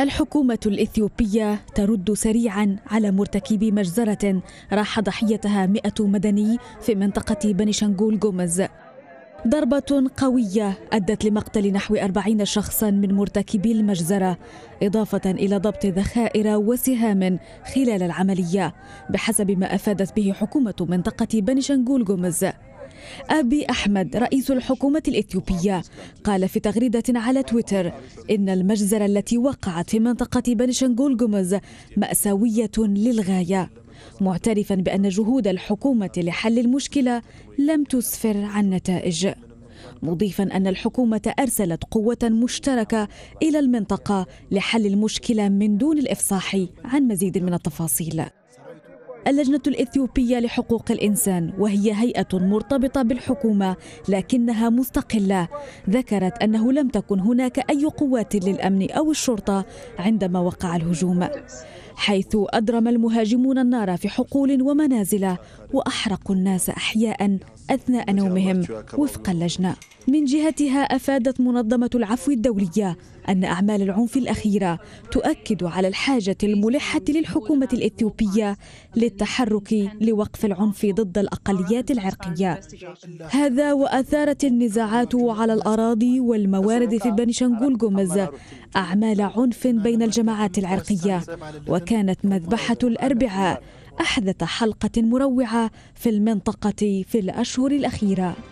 الحكومة الإثيوبية ترد سريعا على مرتكبي مجزرة راح ضحيتها مئة مدني في منطقة بني شنغول جومز ضربة قوية أدت لمقتل نحو أربعين شخصا من مرتكبي المجزرة إضافة إلى ضبط ذخائر وسهام خلال العملية بحسب ما أفادت به حكومة منطقة بني شنغول جومز أبي أحمد رئيس الحكومة الإثيوبية قال في تغريدة على تويتر إن المجزرة التي وقعت في منطقة بني شنغول جومز مأساوية للغاية معترفا بأن جهود الحكومة لحل المشكلة لم تسفر عن نتائج مضيفا أن الحكومة أرسلت قوة مشتركة إلى المنطقة لحل المشكلة من دون الإفصاح عن مزيد من التفاصيل اللجنة الإثيوبية لحقوق الإنسان وهي هيئة مرتبطة بالحكومة لكنها مستقلة ذكرت أنه لم تكن هناك أي قوات للأمن أو الشرطة عندما وقع الهجوم حيث أدرم المهاجمون النار في حقول ومنازل وأحرقوا الناس أحياء أثناء نومهم وفق اللجنة من جهتها أفادت منظمة العفو الدولية أن أعمال العنف الأخيرة تؤكد على الحاجة الملحة للحكومة الإثيوبية للتحرك لوقف العنف ضد الأقليات العرقية هذا وأثارت النزاعات على الأراضي والموارد في بنشنغول جومز أعمال عنف بين الجماعات العرقية كانت مذبحة الأربعاء أحدث حلقة مروعة في المنطقة في الأشهر الأخيرة